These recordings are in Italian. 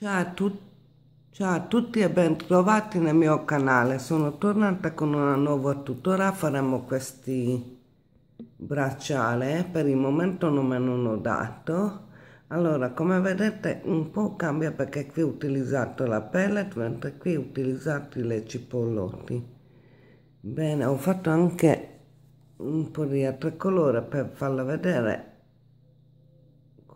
Ciao a, tu Ciao a tutti e bentrovati nel mio canale, sono tornata con una nuova tutorial, faremo questi bracciale, per il momento non me ne hanno dato. Allora, come vedete un po' cambia perché qui ho utilizzato la pellet, mentre qui ho utilizzato le cipollotti. Bene, ho fatto anche un po' di altro colore per farla vedere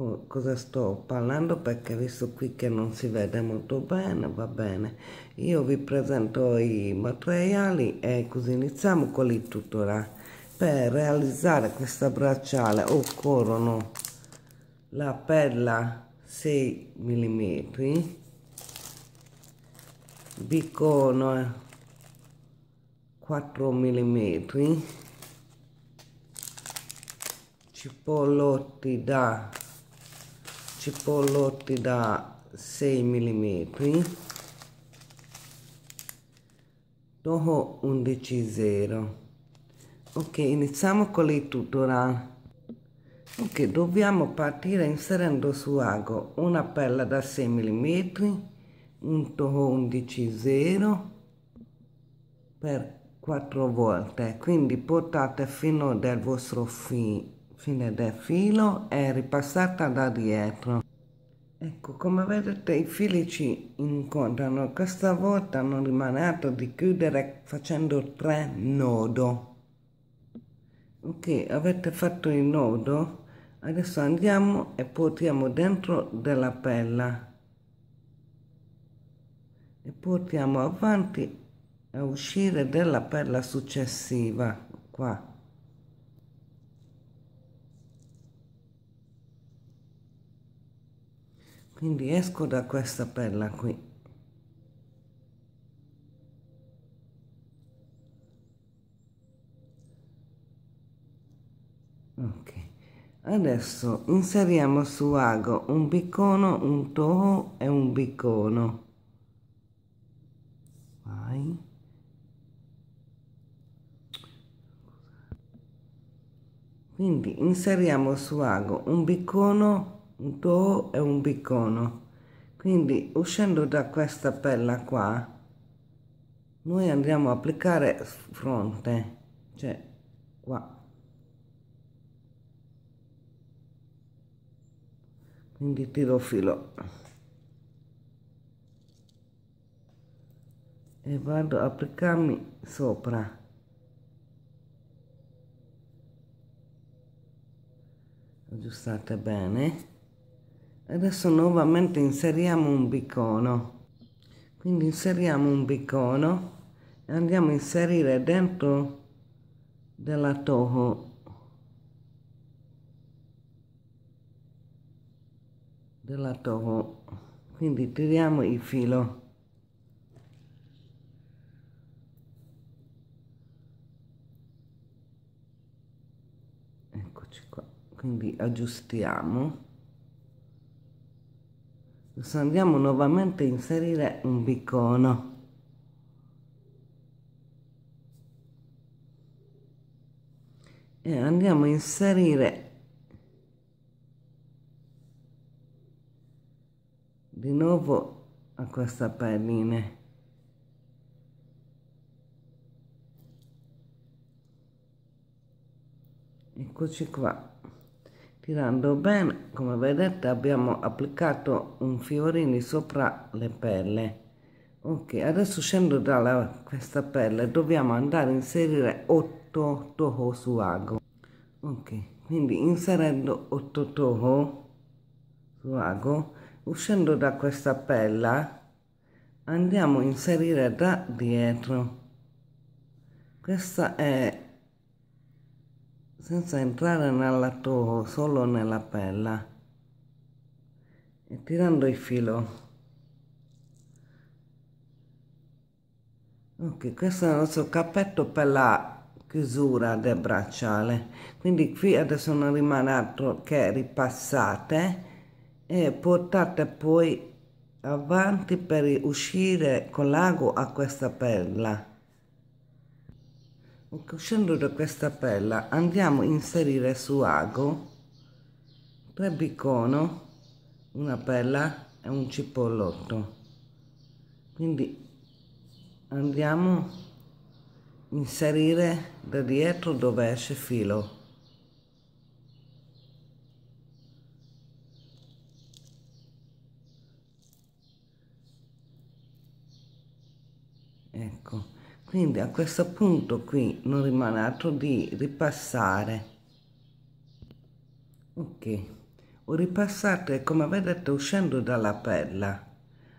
co cosa sto parlando perché visto qui che non si vede molto bene va bene io vi presento i materiali e così iniziamo con il tutorial per realizzare questa bracciale occorrono la perla 6 mm bicono 4 mm cipollotti da cipollotti da 6 mm dopo 11 0 ok iniziamo con il tutorial ok dobbiamo partire inserendo su ago una perla da 6 mm un toho 11 0 per 4 volte quindi portate fino al vostro fine fine del filo è ripassata da dietro ecco come vedete i fili ci incontrano questa volta non rimane altro di chiudere facendo tre nodo ok avete fatto il nodo adesso andiamo e portiamo dentro della pella e portiamo avanti a uscire della perla successiva qua quindi esco da questa perla qui ok adesso inseriamo su ago un piccono un toho e un piccono vai quindi inseriamo su ago un piccono do è un biccono quindi uscendo da questa pella qua noi andiamo a applicare fronte cioè qua quindi tiro filo e vado a applicarmi sopra aggiustate bene adesso nuovamente inseriamo un bicono quindi inseriamo un bicono e andiamo a inserire dentro della toho della toho quindi tiriamo il filo eccoci qua quindi aggiustiamo andiamo nuovamente a inserire un bicono. e andiamo a inserire di nuovo a questa palline eccoci qua Tirando bene, come vedete abbiamo applicato un fiorini sopra le pelle. Ok, adesso scendo da questa pelle, dobbiamo andare a inserire 8 toho su ago. Ok, quindi inserendo 8 toho su ago, uscendo da questa pelle, andiamo a inserire da dietro. Questa è senza entrare nel lato solo nella pella e tirando il filo. Ok, questo è il nostro cappetto per la chiusura del bracciale. Quindi qui adesso non rimane altro che ripassate e portate poi avanti per uscire con l'ago a questa perla uscendo da questa pella andiamo a inserire su ago 3 bicono una pella e un cipollotto quindi andiamo a inserire da dietro dove esce filo ecco quindi a questo punto qui non rimane altro di ripassare ok ho ripassato e come vedete uscendo dalla perla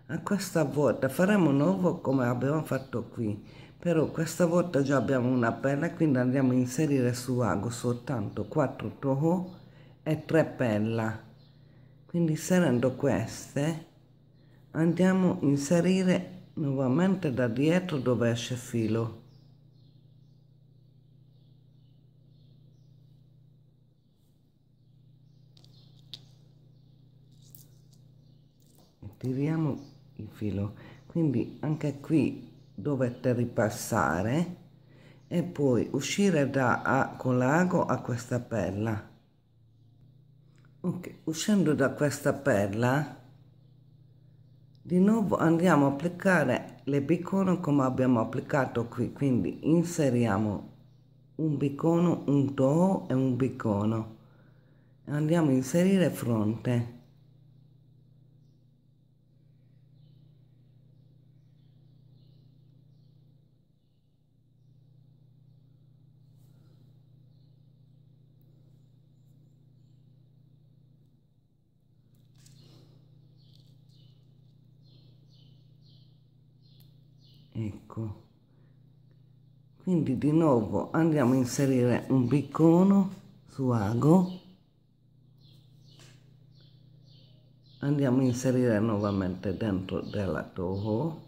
a questa volta faremo nuovo come abbiamo fatto qui però questa volta già abbiamo una perla quindi andiamo a inserire su ago soltanto 4 toho e 3 perla quindi inserendo queste andiamo a inserire nuovamente da dietro dove esce il filo tiriamo il filo quindi anche qui dovete ripassare e poi uscire da a con l'ago a questa perla ok uscendo da questa perla di nuovo andiamo a applicare le bicone come abbiamo applicato qui quindi inseriamo un bicono un toho e un bicono andiamo a inserire fronte ecco quindi di nuovo andiamo a inserire un piccone su ago andiamo a inserire nuovamente dentro della toho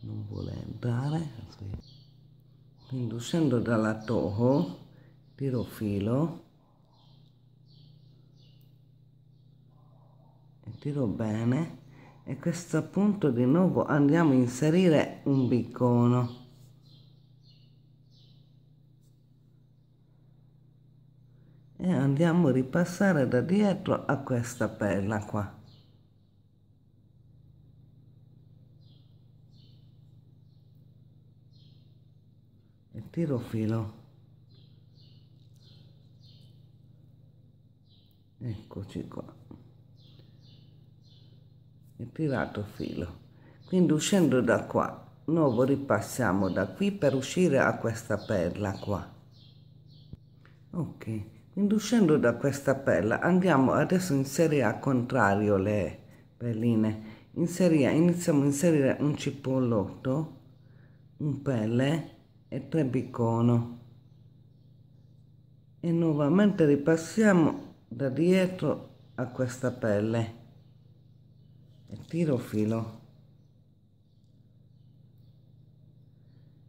non vuole entrare quindi uscendo dalla toho tiro filo tiro bene e a questo punto di nuovo andiamo a inserire un biccono e andiamo a ripassare da dietro a questa perla qua e tiro filo eccoci qua il privato filo quindi uscendo da qua noi ripassiamo da qui per uscire a questa perla qua ok quindi uscendo da questa perla andiamo adesso in serie a contrario le perline inserire, iniziamo a inserire un cipollotto un pelle e tre bicono e nuovamente ripassiamo da dietro a questa pelle e tiro filo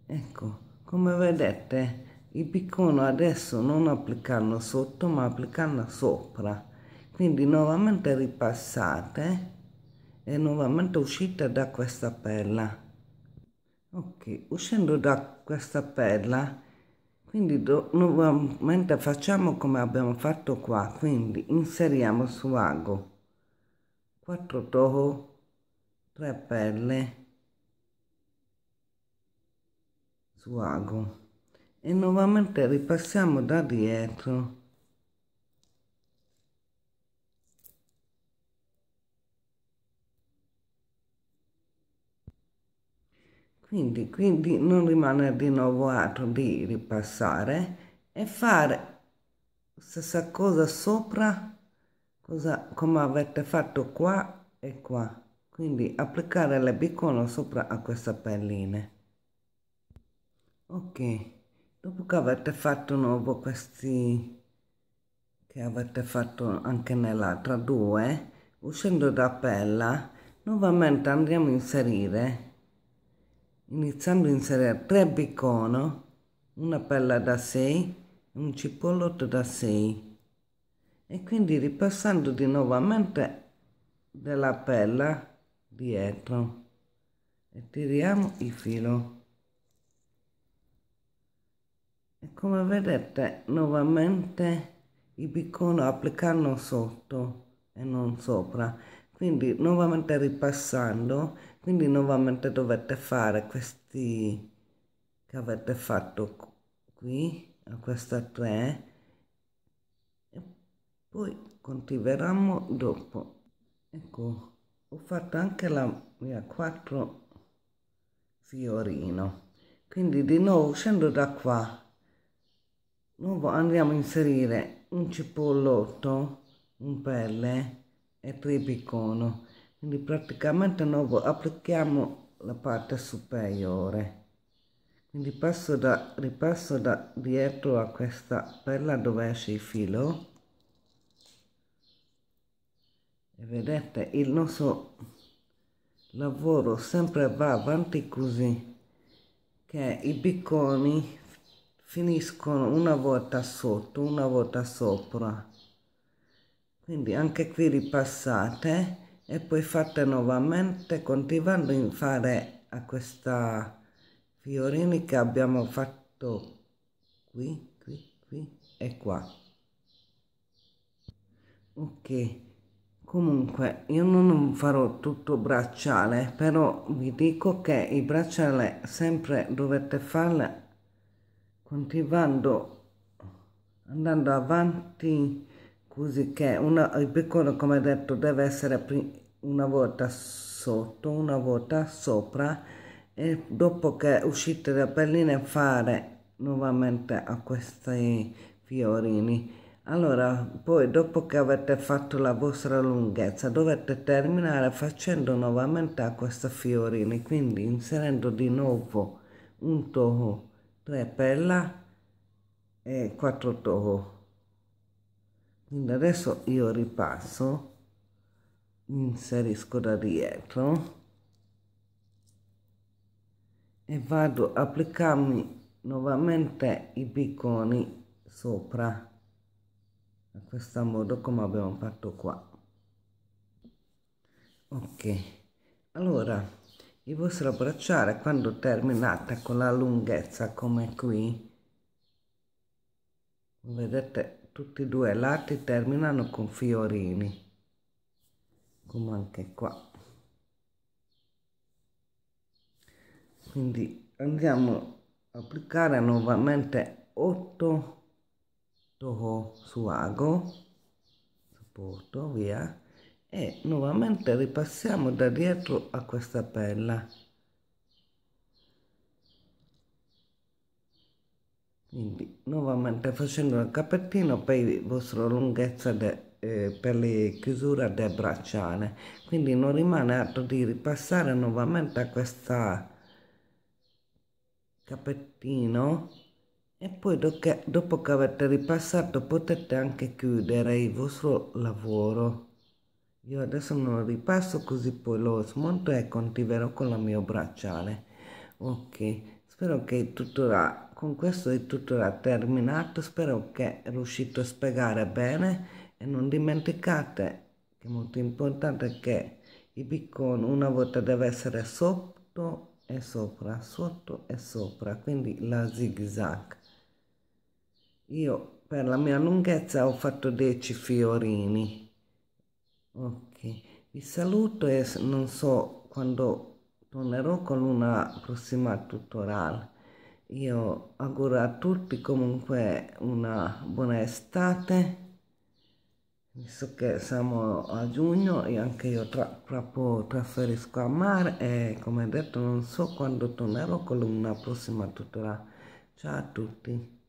ecco come vedete il piccone adesso non applicando sotto ma applicando sopra quindi nuovamente ripassate e nuovamente uscite da questa perla ok uscendo da questa perla quindi nuovamente facciamo come abbiamo fatto qua quindi inseriamo su ago 4 toho, 3 pelle svago e nuovamente ripassiamo da dietro Quindi, quindi, non rimane di nuovo altro di ripassare e fare stessa cosa sopra cosa, come avete fatto qua e qua quindi applicare le bicono sopra a questa pelline ok dopo che avete fatto nuovo questi che avete fatto anche nell'altra due uscendo da pella nuovamente andiamo a inserire iniziando a inserire tre bicono una pella da 6 un cipollotto da 6 e quindi ripassando di nuovamente della pella dietro e tiriamo il filo e come vedete nuovamente il piccone applicando sotto e non sopra quindi nuovamente ripassando quindi nuovamente dovete fare questi che avete fatto qui a questa 3 poi continueremo dopo ecco ho fatto anche la mia quattro fiorino quindi di nuovo uscendo da qua nuovo andiamo a inserire un cipollotto un pelle e tre picono quindi praticamente nuovo applichiamo la parte superiore quindi passo da ripasso da dietro a questa perla dove esce il filo e vedete il nostro lavoro sempre va avanti così che i picconi finiscono una volta sotto una volta sopra quindi anche qui ripassate e poi fate nuovamente continuando in fare a questa fiorini che abbiamo fatto qui qui qui e qua ok Comunque, io non farò tutto bracciale, però vi dico che i bracciale sempre dovete farle continuando andando avanti così che una, il piccolo come detto deve essere una volta sotto una volta sopra e dopo che uscite da perline fare nuovamente a questi fiorini allora, poi dopo che avete fatto la vostra lunghezza, dovete terminare facendo nuovamente a questa fiorini, quindi inserendo di nuovo un toho, 3 pella e 4 toho. Quindi adesso io ripasso, inserisco da dietro e vado a applicarmi nuovamente i picconi sopra a questo modo come abbiamo fatto qua ok allora il vostro bracciale quando terminate con la lunghezza come qui vedete tutti e due lati terminano con fiorini come anche qua quindi andiamo a applicare nuovamente 8 Toro Suago, porto via, e nuovamente ripassiamo da dietro a questa pella. Quindi nuovamente facendo il capettino per la vostra lunghezza de, eh, per le chiusure del bracciale. Quindi non rimane altro di ripassare nuovamente a questa capettino e poi dopo che avete ripassato potete anche chiudere il vostro lavoro. Io adesso non lo ripasso così poi lo smonto e continuerò con la mio bracciale. Ok, spero che tutto tutorial, con questo il tutorial terminato, spero che riuscite a spiegare bene e non dimenticate che è molto importante che il biccone una volta deve essere sotto e sopra, sotto e sopra, quindi la zig zag io per la mia lunghezza ho fatto 10 fiorini ok vi saluto e non so quando tornerò con una prossima tutorial io auguro a tutti comunque una buona estate visto che siamo a giugno e anche io tra, tra poco trasferisco a mare e come detto non so quando tornerò con una prossima tutorial ciao a tutti